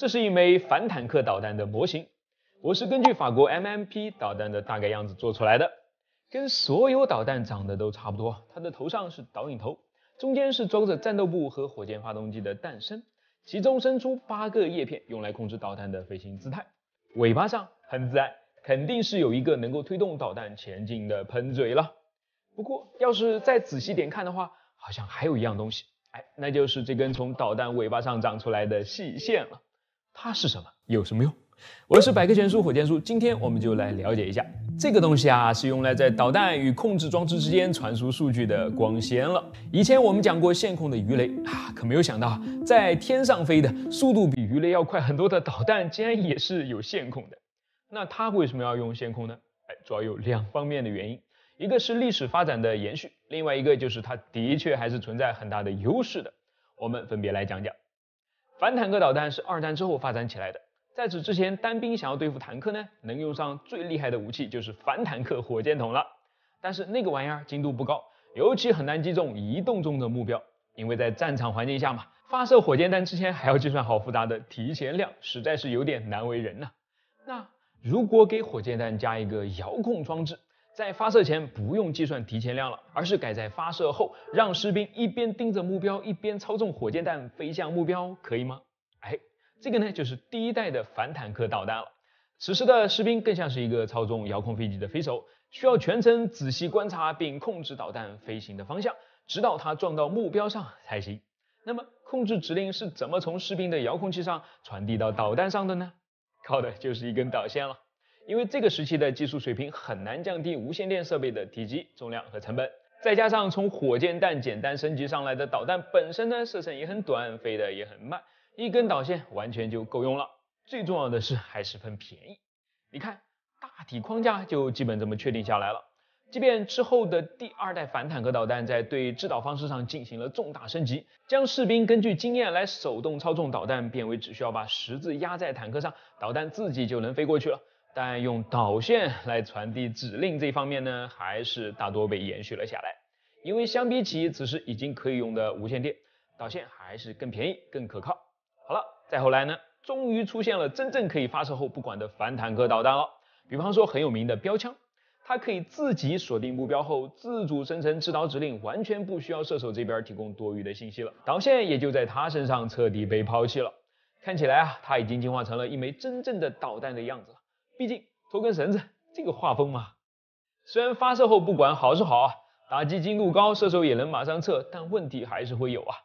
这是一枚反坦克导弹的模型，我是根据法国 MMP 导弹的大概样子做出来的，跟所有导弹长得都差不多。它的头上是导引头，中间是装着战斗部和火箭发动机的弹身，其中伸出八个叶片，用来控制导弹的飞行姿态。尾巴上很自然，肯定是有一个能够推动导弹前进的喷嘴了。不过要是再仔细点看的话，好像还有一样东西，哎，那就是这根从导弹尾巴上长出来的细线了。它是什么？有什么用？我是百科全书火箭叔，今天我们就来了解一下这个东西啊，是用来在导弹与控制装置之间传输数据的光纤了。以前我们讲过线控的鱼雷啊，可没有想到在天上飞的速度比鱼雷要快很多的导弹竟然也是有线控的。那它为什么要用线控呢？哎，主要有两方面的原因，一个是历史发展的延续，另外一个就是它的确还是存在很大的优势的。我们分别来讲讲。反坦克导弹是二战之后发展起来的，在此之前，单兵想要对付坦克呢，能用上最厉害的武器就是反坦克火箭筒了。但是那个玩意儿精度不高，尤其很难击中移动中的目标，因为在战场环境下嘛，发射火箭弹之前还要计算好复杂的提前量，实在是有点难为人呐。那如果给火箭弹加一个遥控装置？在发射前不用计算提前量了，而是改在发射后，让士兵一边盯着目标，一边操纵火箭弹飞向目标，可以吗？哎，这个呢就是第一代的反坦克导弹了。此时的士兵更像是一个操纵遥控飞机的飞手，需要全程仔细观察并控制导弹飞行的方向，直到它撞到目标上才行。那么控制指令是怎么从士兵的遥控器上传递到导弹上的呢？靠的就是一根导线了。因为这个时期的技术水平很难降低无线电设备的体积、重量和成本，再加上从火箭弹简单升级上来的导弹本身呢，射程也很短，飞的也很慢，一根导线完全就够用了。最重要的是还十分便宜。你看，大体框架就基本这么确定下来了。即便之后的第二代反坦克导弹在对制导方式上进行了重大升级，将士兵根据经验来手动操纵导弹，变为只需要把十字压在坦克上，导弹自己就能飞过去了。但用导线来传递指令这方面呢，还是大多被延续了下来，因为相比起此时已经可以用的无线电，导线还是更便宜、更可靠。好了，再后来呢，终于出现了真正可以发射后不管的反坦克导弹了，比方说很有名的标枪，它可以自己锁定目标后自主生成制导指令，完全不需要射手这边提供多余的信息了，导线也就在它身上彻底被抛弃了。看起来啊，它已经进化成了一枚真正的导弹的样子了。毕竟拖根绳子，这个画风嘛，虽然发射后不管好是好啊，打击精度高，射手也能马上撤，但问题还是会有啊。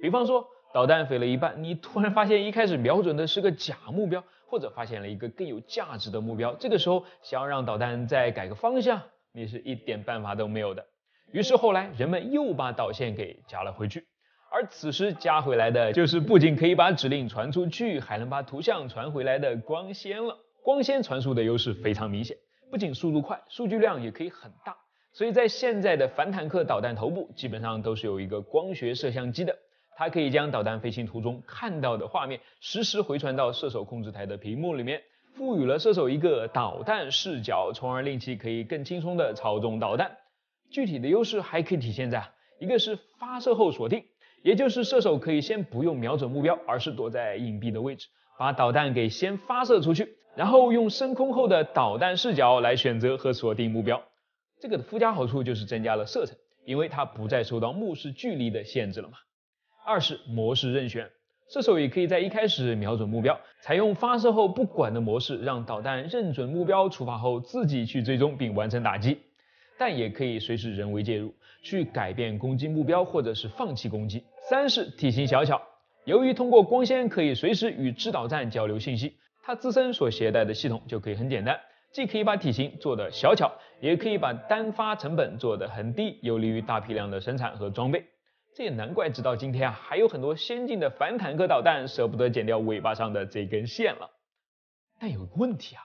比方说导弹飞了一半，你突然发现一开始瞄准的是个假目标，或者发现了一个更有价值的目标，这个时候想要让导弹再改个方向，你是一点办法都没有的。于是后来人们又把导线给加了回去，而此时加回来的就是不仅可以把指令传出去，还能把图像传回来的光纤了。光纤传输的优势非常明显，不仅速度快，数据量也可以很大。所以在现在的反坦克导弹头部基本上都是有一个光学摄像机的，它可以将导弹飞行途中看到的画面实时回传到射手控制台的屏幕里面，赋予了射手一个导弹视角，从而令其可以更轻松地操纵导弹。具体的优势还可以体现在，一个是发射后锁定，也就是射手可以先不用瞄准目标，而是躲在隐蔽的位置。把导弹给先发射出去，然后用升空后的导弹视角来选择和锁定目标。这个的附加好处就是增加了射程，因为它不再受到目视距离的限制了嘛。二是模式任选，射手也可以在一开始瞄准目标，采用发射后不管的模式，让导弹认准目标，出发后自己去追踪并完成打击。但也可以随时人为介入，去改变攻击目标或者是放弃攻击。三是体型小巧。由于通过光纤可以随时与制导站交流信息，它自身所携带的系统就可以很简单，既可以把体型做得小巧，也可以把单发成本做得很低，有利于大批量的生产和装备。这也难怪，直到今天啊，还有很多先进的反坦克导弹舍不得剪掉尾巴上的这根线了。但有个问题啊，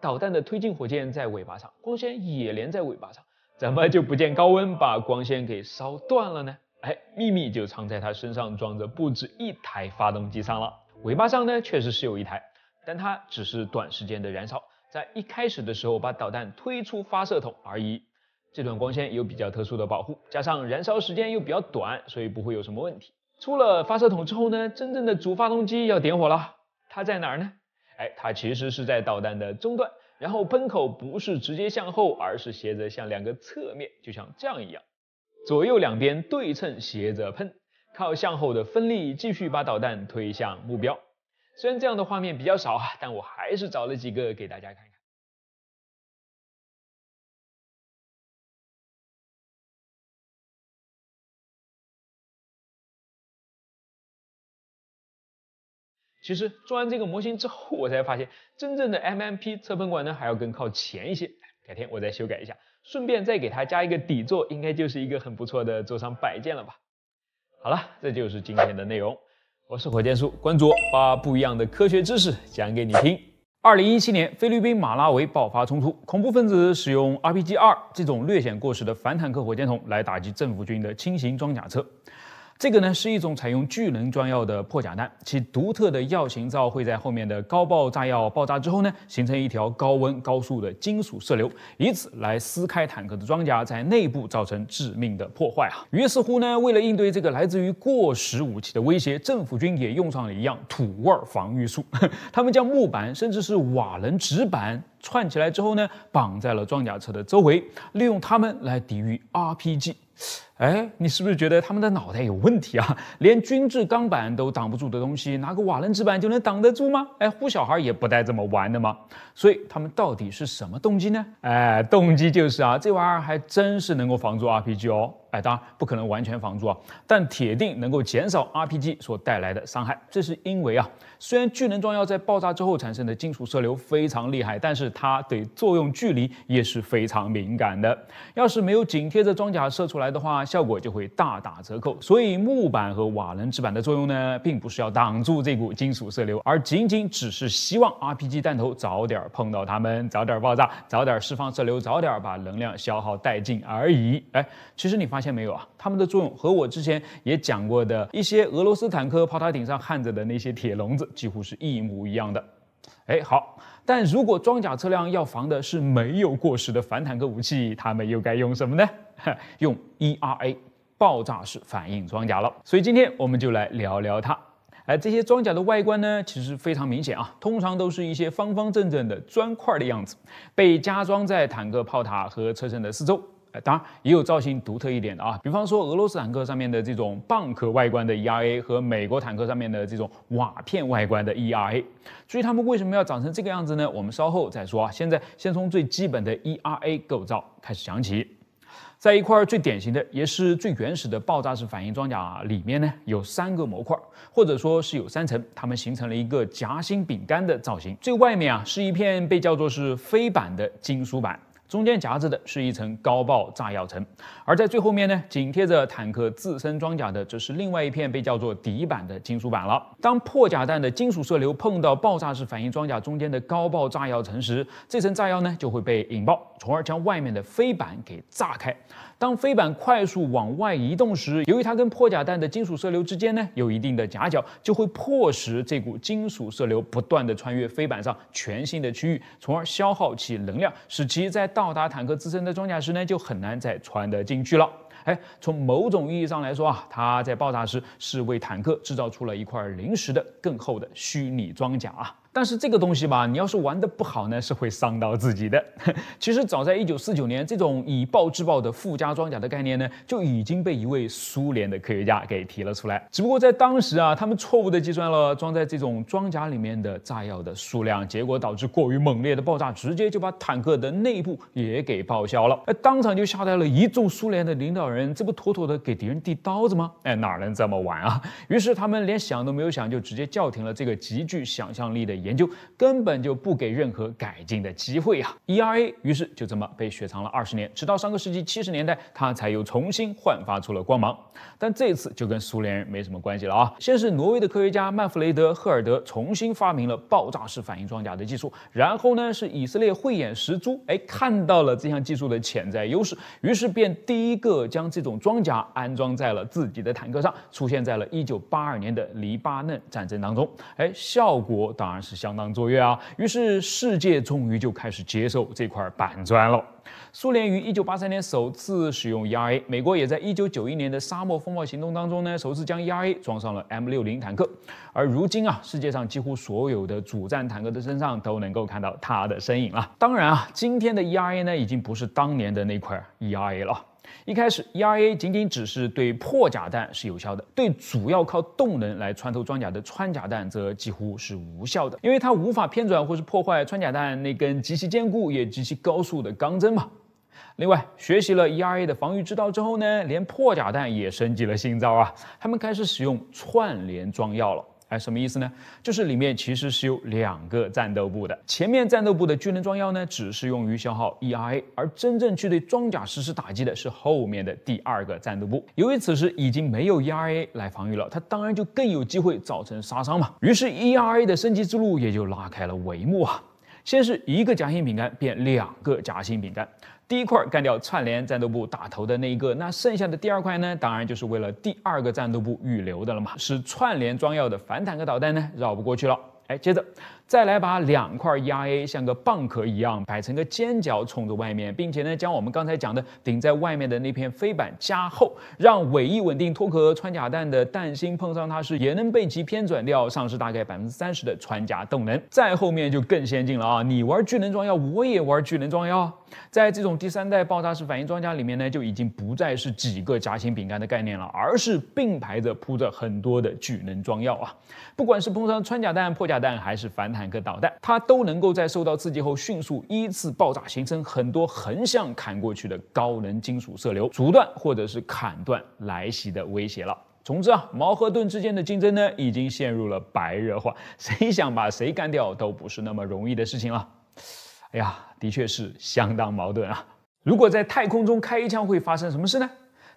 导弹的推进火箭在尾巴上，光纤也连在尾巴上，怎么就不见高温把光纤给烧断了呢？哎，秘密就藏在它身上装着不止一台发动机上了。尾巴上呢，确实是有一台，但它只是短时间的燃烧，在一开始的时候把导弹推出发射筒而已。这段光纤有比较特殊的保护，加上燃烧时间又比较短，所以不会有什么问题。出了发射筒之后呢，真正的主发动机要点火了。它在哪儿呢？哎，它其实是在导弹的中段，然后喷口不是直接向后，而是斜着向两个侧面，就像这样一样。左右两边对称斜着喷，靠向后的分力继续把导弹推向目标。虽然这样的画面比较少啊，但我还是找了几个给大家看看。其实做完这个模型之后，我才发现真正的 MMP 测喷管呢还要更靠前一些，改天我再修改一下。顺便再给它加一个底座，应该就是一个很不错的桌上摆件了吧。好了，这就是今天的内容。我是火箭叔，关注我，把不一样的科学知识讲给你听。二零一七年，菲律宾马拉维爆发冲突，恐怖分子使用 RPG 二这种略显过时的反坦克火箭筒来打击政府军的轻型装甲车。这个呢是一种采用聚能装药的破甲弹，其独特的药型罩会在后面的高爆炸药爆炸之后呢，形成一条高温高速的金属射流，以此来撕开坦克的装甲，在内部造成致命的破坏啊。于是乎呢，为了应对这个来自于过时武器的威胁，政府军也用上了一样土味儿防御术，他们将木板甚至是瓦楞纸板串起来之后呢，绑在了装甲车的周围，利用它们来抵御 RPG。哎，你是不是觉得他们的脑袋有问题啊？连均质钢板都挡不住的东西，拿个瓦楞纸板就能挡得住吗？哎，唬小孩也不带这么玩的吗？所以他们到底是什么动机呢？哎，动机就是啊，这玩意儿还真是能够防住 RPG 哦。哎，当然不可能完全防住啊，但铁定能够减少 RPG 所带来的伤害。这是因为啊，虽然聚能装药在爆炸之后产生的金属射流非常厉害，但是它对作用距离也是非常敏感的。要是没有紧贴着装甲射出来的话，效果就会大打折扣，所以木板和瓦楞纸板的作用呢，并不是要挡住这股金属射流，而仅仅只是希望 RPG 弹头早点碰到它们，早点爆炸，早点释放射流，早点把能量消耗殆尽而已。哎，其实你发现没有啊？它们的作用和我之前也讲过的一些俄罗斯坦克炮塔顶上焊着的那些铁笼子几乎是一模一样的。哎，好。但如果装甲车辆要防的是没有过时的反坦克武器，他们又该用什么呢？用 ERA 爆炸式反应装甲了。所以今天我们就来聊聊它。哎，这些装甲的外观呢，其实非常明显啊，通常都是一些方方正正的砖块的样子，被加装在坦克炮塔和车身的四周。当然也有造型独特一点的啊，比方说俄罗斯坦克上面的这种蚌壳外观的 ERA 和美国坦克上面的这种瓦片外观的 ERA。至于他们为什么要长成这个样子呢？我们稍后再说啊。现在先从最基本的 ERA 构造开始讲起。在一块最典型的也是最原始的爆炸式反应装甲里面呢，有三个模块，或者说是有三层，它们形成了一个夹心饼干的造型。最外面啊，是一片被叫做是飞板的金属板。中间夹着的是一层高爆炸药层，而在最后面呢，紧贴着坦克自身装甲的则是另外一片被叫做底板的金属板了。当破甲弹的金属射流碰到爆炸式反应装甲中间的高爆炸药层时，这层炸药呢就会被引爆，从而将外面的飞板给炸开。当飞板快速往外移动时，由于它跟破甲弹的金属射流之间呢有一定的夹角，就会迫使这股金属射流不断的穿越飞板上全新的区域，从而消耗其能量，使其在到达坦克自身的装甲时呢就很难再穿得进去了。哎，从某种意义上来说啊，它在爆炸时是为坦克制造出了一块临时的更厚的虚拟装甲啊。但是这个东西吧，你要是玩的不好呢，是会伤到自己的。其实早在一九四九年，这种以暴制暴的附加装甲的概念呢，就已经被一位苏联的科学家给提了出来。只不过在当时啊，他们错误的计算了装在这种装甲里面的炸药的数量，结果导致过于猛烈的爆炸，直接就把坦克的内部也给报销了。哎，当场就吓呆了一众苏联的领导人，这不妥妥的给敌人递刀子吗？哎，哪能这么玩啊？于是他们连想都没有想，就直接叫停了这个极具想象力的。研究根本就不给任何改进的机会啊！ERA 于是就这么被雪藏了二十年，直到上个世纪七十年代，它才又重新焕发出了光芒。但这次就跟苏联人没什么关系了啊！先是挪威的科学家曼弗雷德·赫尔德重新发明了爆炸式反应装甲的技术，然后呢是以色列慧眼识珠，哎，看到了这项技术的潜在优势，于是便第一个将这种装甲安装在了自己的坦克上，出现在了1982年的黎巴嫩战争当中。哎，效果当然是。是相当卓越啊！于是世界终于就开始接受这块板砖了。苏联于1983年首次使用 ERA，美国也在1991年的沙漠风暴行动当中呢，首次将 ERA 装上了 M60 坦克。而如今啊，世界上几乎所有的主战坦克的身上都能够看到它的身影了。当然啊，今天的 ERA 呢，已经不是当年的那块 ERA 了。一开始，ERA 仅仅只是对破甲弹是有效的，对主要靠动能来穿透装甲的穿甲弹则几乎是无效的，因为它无法偏转或是破坏穿甲弹那根极其坚固也极其高速的钢针嘛。另外，学习了 ERA 的防御之道之后呢，连破甲弹也升级了新招啊，他们开始使用串联装药了。哎，什么意思呢？就是里面其实是有两个战斗部的，前面战斗部的巨能装药呢，只是用于消耗 ERA，而真正去对装甲实施打击的是后面的第二个战斗部。由于此时已经没有 ERA 来防御了，它当然就更有机会造成杀伤嘛。于是 ERA 的升级之路也就拉开了帷幕啊！先是一个夹心饼干变两个夹心饼干。第一块干掉串联战斗部打头的那一个，那剩下的第二块呢？当然就是为了第二个战斗部预留的了嘛，是串联装药的反坦克导弹呢，绕不过去了。哎，接着。再来把两块 e i a 像个蚌壳一样摆成个尖角冲着外面，并且呢将我们刚才讲的顶在外面的那片飞板加厚，让尾翼稳定脱壳穿甲弹的弹芯碰上它时也能被其偏转掉，丧失大概百分之三十的穿甲动能。再后面就更先进了啊！你玩聚能装药，我也玩聚能装药。在这种第三代爆炸式反应装甲里面呢，就已经不再是几个夹心饼干的概念了，而是并排着铺着很多的聚能装药啊！不管是碰上穿甲弹、破甲弹，还是反坦。坦克导弹，它都能够在受到刺激后迅速依次爆炸，形成很多横向砍过去的高能金属射流，阻断或者是砍断来袭的威胁了。总之啊，矛和盾之间的竞争呢，已经陷入了白热化，谁想把谁干掉都不是那么容易的事情了。哎呀，的确是相当矛盾啊。如果在太空中开一枪会发生什么事呢？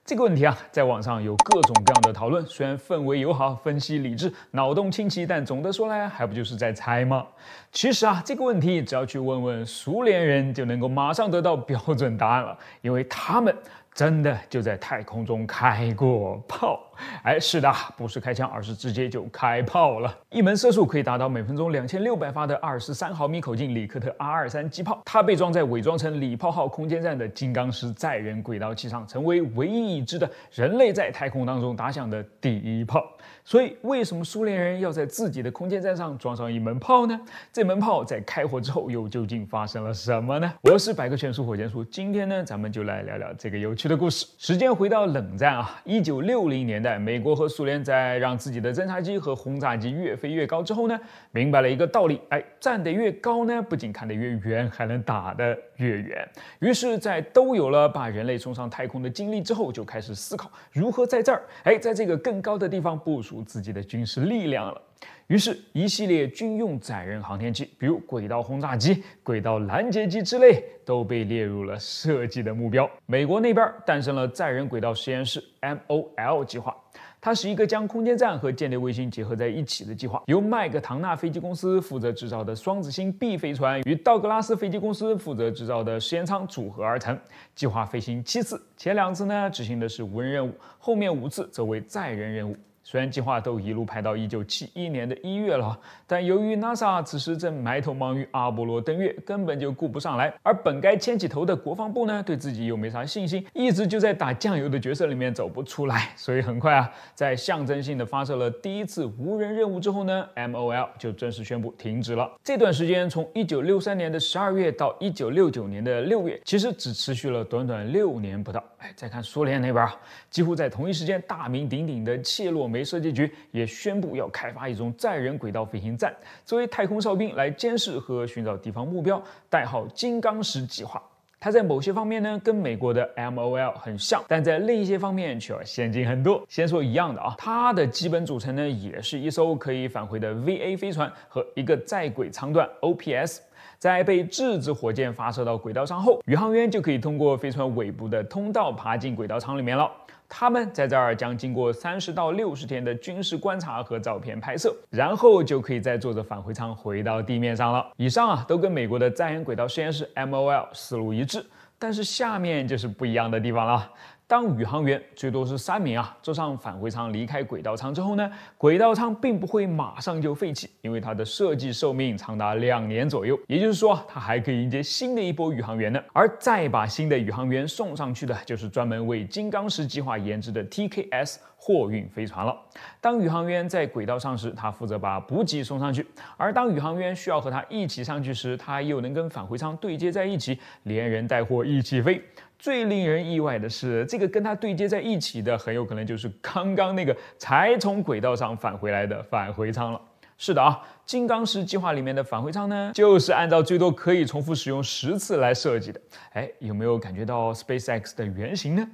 这个问题啊，在网上有各种各样的讨论，虽然氛围友好、分析理智、脑洞清奇，但总的说来，还不就是在猜吗？其实啊，这个问题只要去问问苏联人，就能够马上得到标准答案了，因为他们真的就在太空中开过炮。哎，是的，不是开枪，而是直接就开炮了。一门射速可以达到每分钟两千六百发的二十三毫米口径里克特 R 二三机炮，它被装在伪装成礼炮号空间站的金刚石载人轨道器上，成为唯一已知的人类在太空当中打响的第一炮。所以，为什么苏联人要在自己的空间站上装上一门炮呢？这门炮在开火之后又究竟发生了什么呢？我是百科全书火箭叔，今天呢，咱们就来聊聊这个有趣的故事。时间回到冷战啊，一九六零年代。美国和苏联在让自己的侦察机和轰炸机越飞越高之后呢，明白了一个道理：哎，站得越高呢，不仅看得越远，还能打得越远。于是，在都有了把人类送上太空的经历之后，就开始思考如何在这儿，哎，在这个更高的地方部署自己的军事力量了。于是，一系列军用载人航天器，比如轨道轰炸机、轨道拦截机之类，都被列入了设计的目标。美国那边诞生了载人轨道实验室 （MOL） 计划，它是一个将空间站和间谍卫星结合在一起的计划，由麦格唐纳飞机公司负责制造的双子星 B 飞船与道格拉斯飞机公司负责制造的实验舱组合而成。计划飞行七次，前两次呢执行的是无人任务，后面五次则为载人任务。虽然计划都一路排到一九七一年的一月了，但由于 NASA 此时正埋头忙于阿波罗登月，根本就顾不上来。而本该牵起头的国防部呢，对自己又没啥信心，一直就在打酱油的角色里面走不出来。所以很快啊，在象征性的发射了第一次无人任务之后呢，MOL 就正式宣布停止了。这段时间从一九六三年的十二月到一九六九年的六月，其实只持续了短短六年不到。哎，再看苏联那边啊，几乎在同一时间，大名鼎鼎的切洛。美设计局也宣布要开发一种载人轨道飞行站，作为太空哨兵来监视和寻找敌方目标，代号“金刚石计划”。它在某些方面呢跟美国的 MOL 很像，但在另一些方面却要先进很多。先说一样的啊，它的基本组成呢也是一艘可以返回的 VA 飞船和一个在轨舱段 OPS。在被质子火箭发射到轨道上后，宇航员就可以通过飞船尾部的通道爬进轨道舱里面了。他们在这儿将经过三十到六十天的军事观察和照片拍摄，然后就可以再坐着返回舱回到地面上了。以上啊，都跟美国的载人轨道实验室 MOL 思路一致，但是下面就是不一样的地方了。当宇航员最多是三名啊，坐上返回舱离开轨道舱之后呢，轨道舱并不会马上就废弃，因为它的设计寿命长达两年左右，也就是说它还可以迎接新的一波宇航员呢。而再把新的宇航员送上去的，就是专门为金刚石计划研制的 TKS 货运飞船了。当宇航员在轨道上时，他负责把补给送上去；而当宇航员需要和他一起上去时，他又能跟返回舱对接在一起，连人带货一起飞。最令人意外的是，这个跟它对接在一起的，很有可能就是刚刚那个才从轨道上返回来的返回舱了。是的啊，金刚石计划里面的返回舱呢，就是按照最多可以重复使用十次来设计的。哎，有没有感觉到 SpaceX 的原型呢？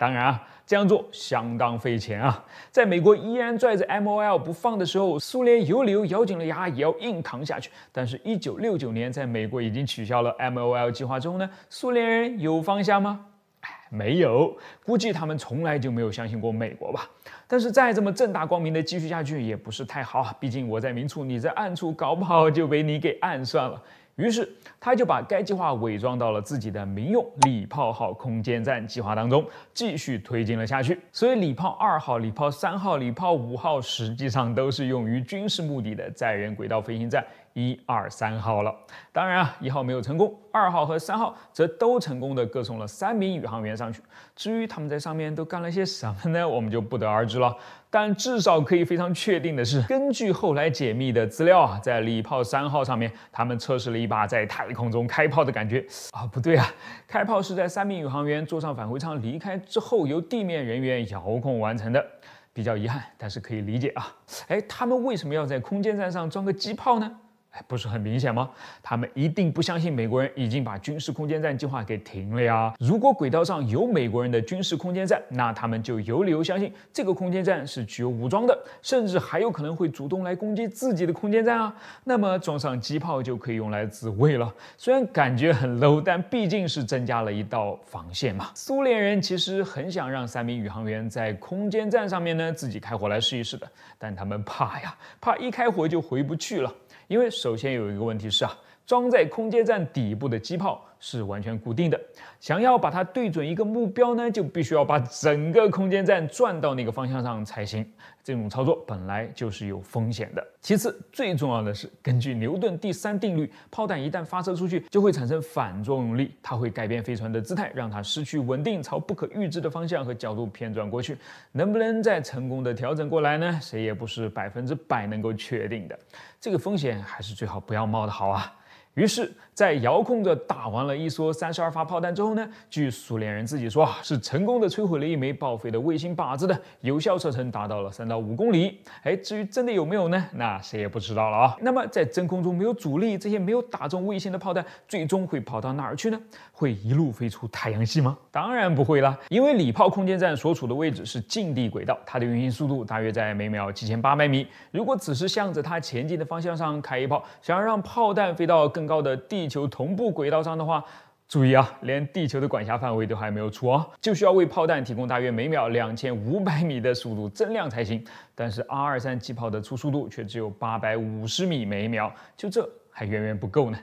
当然啊，这样做相当费钱啊。在美国依然拽着 MOL 不放的时候，苏联有理由咬紧了牙也要硬扛下去。但是，一九六九年在美国已经取消了 MOL 计划之后呢，苏联人有方向吗？哎，没有，估计他们从来就没有相信过美国吧。但是，再这么正大光明的继续下去也不是太好毕竟我在明处，你在暗处，搞不好就被你给暗算了。于是，他就把该计划伪装到了自己的民用“礼炮号”空间站计划当中，继续推进了下去。所以，“礼炮二号”、“礼炮三号”、“礼炮五号”实际上都是用于军事目的的载人轨道飞行站。一二三号了，当然啊，一号没有成功，二号和三号则都成功的各送了三名宇航员上去。至于他们在上面都干了些什么呢，我们就不得而知了。但至少可以非常确定的是，根据后来解密的资料啊，在礼炮三号上面，他们测试了一把在太空中开炮的感觉。啊，不对啊，开炮是在三名宇航员坐上返回舱离开之后，由地面人员遥控完成的。比较遗憾，但是可以理解啊。哎，他们为什么要在空间站上装个机炮呢？哎，不是很明显吗？他们一定不相信美国人已经把军事空间站计划给停了呀！如果轨道上有美国人的军事空间站，那他们就有理由相信这个空间站是具有武装的，甚至还有可能会主动来攻击自己的空间站啊！那么装上机炮就可以用来自卫了。虽然感觉很 low，但毕竟是增加了一道防线嘛。苏联人其实很想让三名宇航员在空间站上面呢，自己开火来试一试的，但他们怕呀，怕一开火就回不去了。因为首先有一个问题是啊。装在空间站底部的机炮是完全固定的，想要把它对准一个目标呢，就必须要把整个空间站转到那个方向上才行。这种操作本来就是有风险的。其次，最重要的是，根据牛顿第三定律，炮弹一旦发射出去，就会产生反作用力，它会改变飞船的姿态，让它失去稳定，朝不可预知的方向和角度偏转过去。能不能再成功的调整过来呢？谁也不是百分之百能够确定的。这个风险还是最好不要冒的好啊。于是。在遥控着打完了一梭三十二发炮弹之后呢，据苏联人自己说啊，是成功的摧毁了一枚报废的卫星靶子的有效射程达到了三到五公里。哎，至于真的有没有呢，那谁也不知道了啊。那么在真空中没有阻力，这些没有打中卫星的炮弹最终会跑到哪儿去呢？会一路飞出太阳系吗？当然不会啦，因为礼炮空间站所处的位置是近地轨道，它的运行速度大约在每秒七千八百米。如果只是向着它前进的方向上开一炮，想要让炮弹飞到更高的地，球同步轨道上的话，注意啊，连地球的管辖范围都还没有出哦，就需要为炮弹提供大约每秒两千五百米的速度增量才行。但是 r 3机炮的初速度却只有八百五十米每秒，就这还远远不够呢。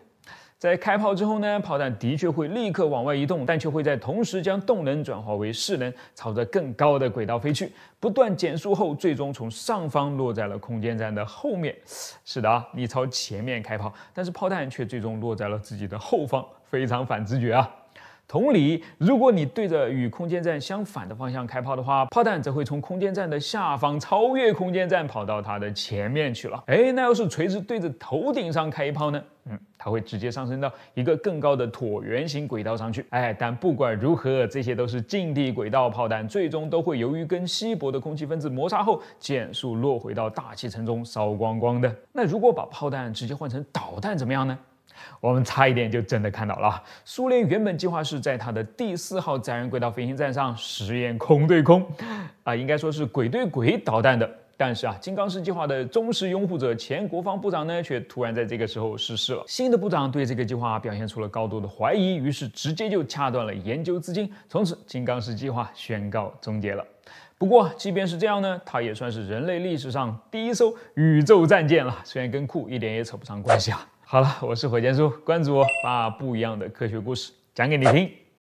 在开炮之后呢，炮弹的确会立刻往外移动，但却会在同时将动能转化为势能，朝着更高的轨道飞去。不断减速后，最终从上方落在了空间站的后面。是的啊，你朝前面开炮，但是炮弹却最终落在了自己的后方，非常反直觉啊。同理，如果你对着与空间站相反的方向开炮的话，炮弹则会从空间站的下方超越空间站，跑到它的前面去了。哎，那要是垂直对着头顶上开一炮呢？嗯，它会直接上升到一个更高的椭圆形轨道上去。哎，但不管如何，这些都是近地轨道炮弹，最终都会由于跟稀薄的空气分子摩擦后减速，落回到大气层中烧光光的。那如果把炮弹直接换成导弹，怎么样呢？我们差一点就真的看到了。苏联原本计划是在它的第四号载人轨道飞行站上实验空对空，啊，应该说是鬼对鬼导弹的。但是啊，金刚石计划的忠实拥护者前国防部长呢，却突然在这个时候逝世了。新的部长对这个计划表现出了高度的怀疑，于是直接就掐断了研究资金，从此金刚石计划宣告终结了。不过，即便是这样呢，它也算是人类历史上第一艘宇宙战舰了，虽然跟酷一点也扯不上关系啊。好了，我是火箭叔，关注我，把不一样的科学故事讲给你听。